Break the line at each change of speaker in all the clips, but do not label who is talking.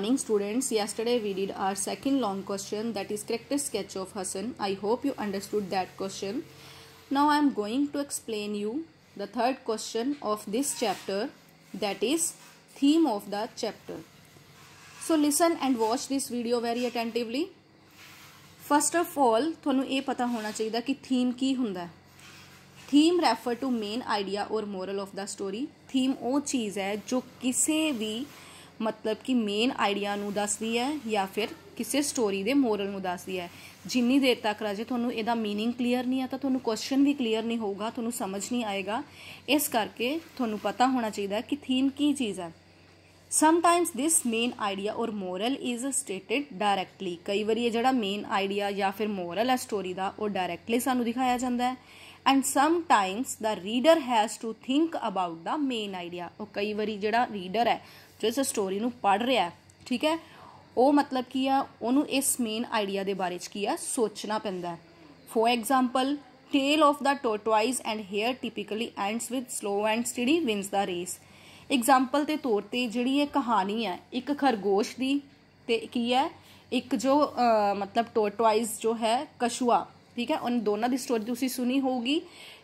morning students yesterday we did our second long question that is character sketch of hasan I hope you understood that question now I am going to explain you the third question of this chapter that is theme of the chapter so listen and watch this video very attentively first of all ਤੁਹਾਨੂੰ eh pata hona chahida ki theme ki hunda theme refer to main idea or moral of the story theme oh cheez hai jo kise bhi ਮਤਲਬ ਕਿ main idea ਨੂੰ ਦੱਸਦੀ ਹੈ ਜਾਂ ਫਿਰ ਕਿਸੇ story ਦੇ ਮੋਰਲ ਨੂੰ ਦੱਸਦੀ ਹੈ ਜਿੰਨੀ ਦੇਰ ਤੱਕ ਰਾਜੇ ਤੁਹਾਨੂੰ ਇਹਦਾ मीनिंग ਕਲੀਅਰ ਨਹੀਂ ਆਤਾ ਤੁਹਾਨੂੰ ਕੁਐਸਚਨ ਵੀ ਕਲੀਅਰ ਨਹੀਂ ਹੋਊਗਾ ਤੁਹਾਨੂੰ ਸਮਝ ਨਹੀਂ ਆਏਗਾ ਇਸ ਕਰਕੇ ਤੁਹਾਨੂੰ ਪਤਾ ਹੋਣਾ ਚਾਹੀਦਾ ਕਿ ਥੀਮ ਕੀ ਚੀਜ਼ ਹੈ sometimes this main idea or moral is stated directly ਕਈ ਵਾਰੀ ਇਹ ਜਿਹੜਾ ਮੇਨ ਆਈਡੀਆ ਜਾਂ ਫਿਰ ਮੋਰਲ ਹੈ ਸਟੋਰੀ ਦਾ ਉਹ ਡਾਇਰੈਕਟਲੀ ਸਾਨੂੰ ਦਿਖਾਇਆ ਜਾਂਦਾ ਹੈ and sometimes the reader has to think about the main idea ਉਹ ਕਈ ਵਾਰੀ ਜਿਹੜਾ ਰੀਡਰ ਹੈ ਜੋ ਇਸ ਸਟੋਰੀ ਨੂੰ ਪੜ੍ਹ ਰਿਹਾ ਠੀਕ ਹੈ ਉਹ ਮਤਲਬ ਕੀ ਆ ਉਹਨੂੰ ਇਸ ਮੇਨ ਆਈਡੀਆ ਦੇ ਬਾਰੇ ਚ ਕੀ ਆ ਸੋਚਣਾ ਪੈਂਦਾ for example tale of the tortoise and hare typically ends with slow and steady wins the race example ਤੇ ਤੌਰ ਤੇ ਜਿਹੜੀ ਇਹ ਕਹਾਣੀ ਹੈ ਇੱਕ ਖਰਗੋਸ਼ ਦੀ ਤੇ ਕੀ ਹੈ ਇੱਕ ਜੋ ਮਤਲਬ ਟੋਰਟੋਇਸ ਜੋ ਹੈ ਕਸ਼ੂਆ ਠੀਕ ਹੈ ਉਹਨਾਂ ਦੋਨਾਂ ਦੀ ਸਟੋਰੀ ਤੁਸੀਂ ਸੁਣੀ ਹੋਊਗੀ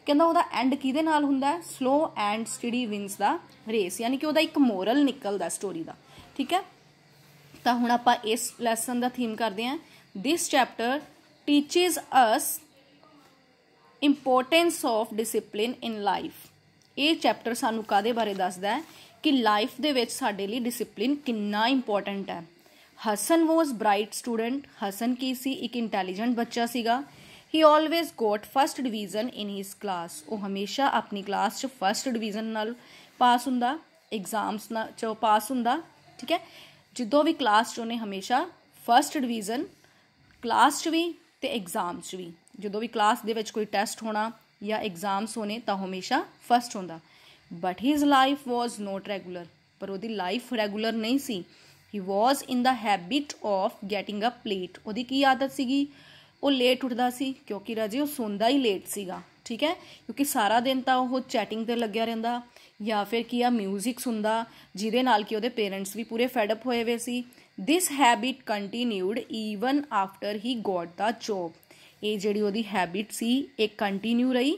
ਕਹਿੰਦਾ ਉਹਦਾ ਐਂਡ ਕਿਹਦੇ ਨਾਲ ਹੁੰਦਾ ਹੈ slow and steady wins the race ਯਾਨੀ ਕਿ ਉਹਦਾ ਇੱਕ ਮੋਰਲ ਨਿਕਲਦਾ ਸਟੋਰੀ ਦਾ ਠੀਕ ਹੈ ਤਾਂ ਹੁਣ ਆਪਾਂ ਇਸ ਲੈਸਨ ਦਾ ਥੀਮ ਕਰਦੇ ਹਾਂ this chapter teaches us importance of discipline in life ਇਹ ਚੈਪਟਰ ਸਾਨੂੰ ਕਾਦੇ ਬਾਰੇ ਦੱਸਦਾ ਹੈ ਕਿ ਲਾਈਫ ਦੇ ਵਿੱਚ ਸਾਡੇ ਲਈ ਡਿਸਪਲਿਨ ਕਿੰਨਾ ਇੰਪੋਰਟੈਂਟ ਹੈ Hasan was bright student Hasan ਕੀ ਸੀ ਇੱਕ ਇੰਟੈਲੀਜੈਂਟ ਬੱਚਾ ਸੀਗਾ he always got first division in his class ਉਹ ਹਮੇਸ਼ਾ ਆਪਣੀ ਕਲਾਸ 'ਚ ਫਰਸਟ ਡਿਵੀਜ਼ਨ ਨਾਲ ਪਾਸ ਹੁੰਦਾ ਐਗਜ਼ਾਮਸ ਨਾਲ ਚ ਪਾਸ ਹੁੰਦਾ ਠੀਕ ਹੈ ਜਦੋਂ ਵੀ ਕਲਾਸ 'ਚ ਉਹਨੇ ਹਮੇਸ਼ਾ ਫਰਸਟ ਡਿਵੀਜ਼ਨ ਕਲਾਸ 'ਚ ਵੀ ਤੇ ਐਗਜ਼ਾਮਸ 'ਚ ਵੀ ਜਦੋਂ ਵੀ ਕਲਾਸ ਦੇ ਵਿੱਚ ਕੋਈ ਟੈਸਟ ਹੋਣਾ ਜਾਂ ਐਗਜ਼ਾਮਸ ਹੋਣੇ ਤਾਂ ਹਮੇਸ਼ਾ ਫਰਸਟ ਹੁੰਦਾ but his life was not regular ਪਰ ਉਹਦੀ ਲਾਈਫ ਰੈਗੂਲਰ ਨਹੀਂ ਸੀ he was in the habit of getting up late ਉਹਦੀ ਕੀ ਆਦਤ ਸੀਗੀ ਉਹ ਲੇਟ ਉੱਠਦਾ ਸੀ ਕਿਉਂਕਿ ਰਾਜੇ ਉਹ ਸੌਂਦਾ ਹੀ ਲੇਟ ਸੀਗਾ ਠੀਕ ਹੈ ਕਿਉਂਕਿ ਸਾਰਾ ਦਿਨ ਤਾਂ ਉਹ ਚੈਟਿੰਗ ਤੇ ਲੱਗਿਆ ਰਹਿੰਦਾ ਜਾਂ ਫਿਰ ਕੀ ਆ 뮤직 ਸੁਣਦਾ ਜਿਹਦੇ ਨਾਲ ਕਿ ਉਹਦੇ ਪੇਰੈਂਟਸ ਵੀ ਪੂਰੇ ਫੈਡ ਅਪ ਹੋਏ ਹੋਏ ਸੀ this habit continued even after he got the job ਇਹ ਜਿਹੜੀ ਉਹਦੀ ਹੈਬਿਟ ਸੀ ਇਹ ਕੰਟੀਨਿਊ ਰਹੀ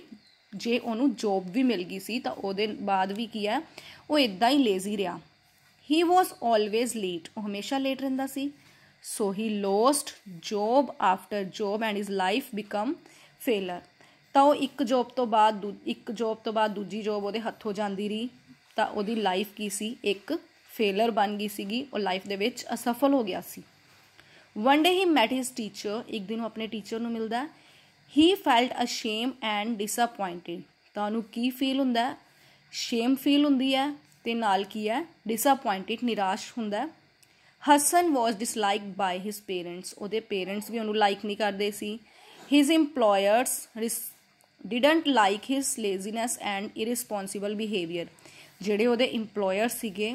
ਜੇ ਉਹਨੂੰ ਜੌਬ ਵੀ ਮਿਲ ਗਈ ਸੀ ਤਾਂ ਉਹਦੇ ਬਾਅਦ ਵੀ ਕੀ ਆ ਉਹ ਇਦਾਂ ਹੀ ਲੇਜ਼ੀ ਰਿਹਾ ਹੀ ਵਾਸ ਆਲਵੇਜ਼ ਲੇਟ ਉਹ ਹਮੇਸ਼ਾ ਲੇਟ ਰਹਿੰਦਾ ਸੀ So he lost job after job and his life become failure. ਤਾਂ ਉਹ ਇੱਕ ਜੌਬ ਤੋਂ ਬਾਅਦ ਇੱਕ ਜੌਬ ਤੋਂ ਬਾਅਦ ਦੂਜੀ ਜੌਬ ਉਹਦੇ ਹੱਥੋਂ ਜਾਂਦੀ ਰਹੀ ਤਾਂ ਉਹਦੀ ਲਾਈਫ ਕੀ ਸੀ ਇੱਕ ਫੇਲਰ ਬਣ ਗਈ ਸੀਗੀ ਉਹ ਲਾਈਫ ਦੇ ਵਿੱਚ ਅਸਫਲ ਹੋ ਗਿਆ ਸੀ one day he met his teacher ਇੱਕ ਦਿਨ ਉਹ ਆਪਣੇ ਟੀਚਰ ਨੂੰ ਮਿਲਦਾ he felt a shame and disappointed ਤਾਂ ਉਹਨੂੰ ਕੀ ਫੀਲ ਹੁੰਦਾ ਸ਼ੇਮ ਫੀਲ ਹੁੰਦੀ ਹੈ ਤੇ ਨਾਲ ਕੀ ਹੈ ਡਿਸਅਪਾਇੰਟਡ ਨਿਰਾਸ਼ ਹੁੰਦਾ Hasan was disliked by his parents ਉਹਦੇ ਪੇਰੈਂਟਸ ਵੀ ਉਹਨੂੰ ਲਾਈਕ ਨਹੀਂ ਕਰਦੇ ਸੀ his employers didn't like his laziness and irresponsible behaviour ਜਿਹੜੇ ਉਹਦੇ ਏਮਪਲੋਇਰ ਸੀਗੇ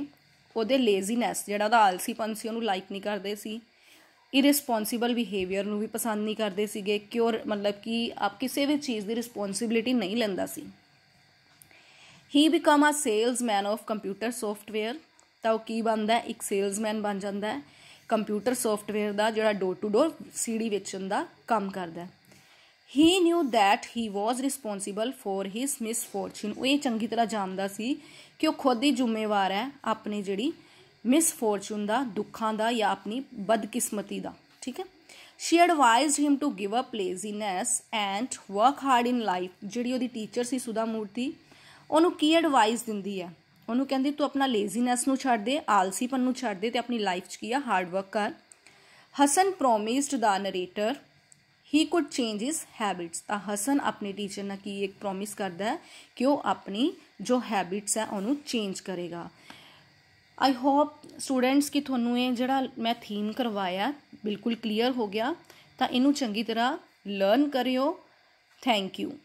ਉਹਦੇ ਲੇਜ਼ੀਨੈਸ ਜਿਹੜਾ ਉਹਦਾ ਆਲਸੀਪਨ ਸੀ ਉਹਨੂੰ ਲਾਈਕ ਨਹੀਂ ਕਰਦੇ ਸੀ ਇਰਿਸਪੋਨਸੀਬਲ ਬਿਹੇਵੀਅਰ ਨੂੰ ਵੀ ਪਸੰਦ ਨਹੀਂ ਕਰਦੇ ਸੀਗੇ ਕਿਉਰ ਮਤਲਬ ਕਿ ਆਪ ਕਿਸੇ ਵੀ ਚੀਜ਼ ਦੀ ਰਿਸਪੌਂਸਿਬਿਲਿਟੀ ਨਹੀਂ ਲੈਂਦਾ ਸੀ he become a salesman of computer software ਤਾਂ ਉਹ ਕੀ ਬਣਦਾ ਇੱਕ ਸੇਲਸਮੈਨ ਬਣ ਜਾਂਦਾ ਹੈ ਕੰਪਿਊਟਰ ਸੌਫਟਵੇਅਰ ਦਾ ਜਿਹੜਾ ਡੋਰ ਟੂ ਡੋਰ ਸੀਡੀ ਵੇਚਣ ਦਾ ਕੰਮ ਕਰਦਾ he knew that he was responsible for his misfortune ਉਹ ਇਹ ਚੰਗੀ ਤਰ੍ਹਾਂ ਜਾਣਦਾ ਸੀ ਕਿ ਉਹ ਖੁਦ ਹੀ ਜ਼ਿੰਮੇਵਾਰ ਹੈ ਆਪਣੀ ਜਿਹੜੀ ਮਿਸਫੋਰਚਨ ਦਾ ਦੁੱਖਾਂ ਦਾ ਜਾਂ ਆਪਣੀ ਬਦਕਿਸਮਤੀ ਦਾ ਠੀਕ ਹੈ she advised him to give up laziness and work hard in life ਜਿਹੜੀ ਉਹਦੀ ਟੀਚਰ ਸੀ ਸੁਦਾ ਮੂਰਤੀ ਉਹਨੂੰ ਕੀ ਐਡਵਾਈਸ ਦਿੰਦੀ ਹੈ ਉਹਨੂੰ ਕਹਿੰਦੀ ਤੂੰ ਆਪਣਾ ਲੇਜ਼ੀਨੈਸ ਨੂੰ ਛੱਡ ਦੇ ਆਲਸੀਪਨ ਨੂੰ ਛੱਡ ਦੇ ਤੇ ਆਪਣੀ ਲਾਈਫ 'ਚ ਕੀ ਆ ਹਾਰਡ ਵਰਕ ਕਰ Hasan promised the narrator he could change his habits ਤਾਂ ਹਸਨ ਆਪਣੇ ਟੀਚਰ ਨਾਲ ਕੀ ਇੱਕ ਪ੍ਰੋਮਿਸ ਕਰਦਾ ਹੈ ਕਿ ਉਹ ਆਪਣੀ ਜੋ ਹੈਬਿਟਸ ਹੈ ਉਹਨੂੰ ਚੇਂਜ ਕਰੇਗਾ ਆਈ ਹੋਪ ਸਟੂਡੈਂਟਸ ਕਿ ਤੁਹਾਨੂੰ ਇਹ ਜਿਹੜਾ ਮੈਂ ਥੀਮ ਕਰਵਾਇਆ ਬਿਲਕੁਲ ਕਲੀਅਰ ਹੋ ਗਿਆ ਤਾਂ ਇਹਨੂੰ ਚੰਗੀ ਤਰ੍ਹਾਂ ਲਰਨ ਕਰਿਓ ਥੈਂਕ ਯੂ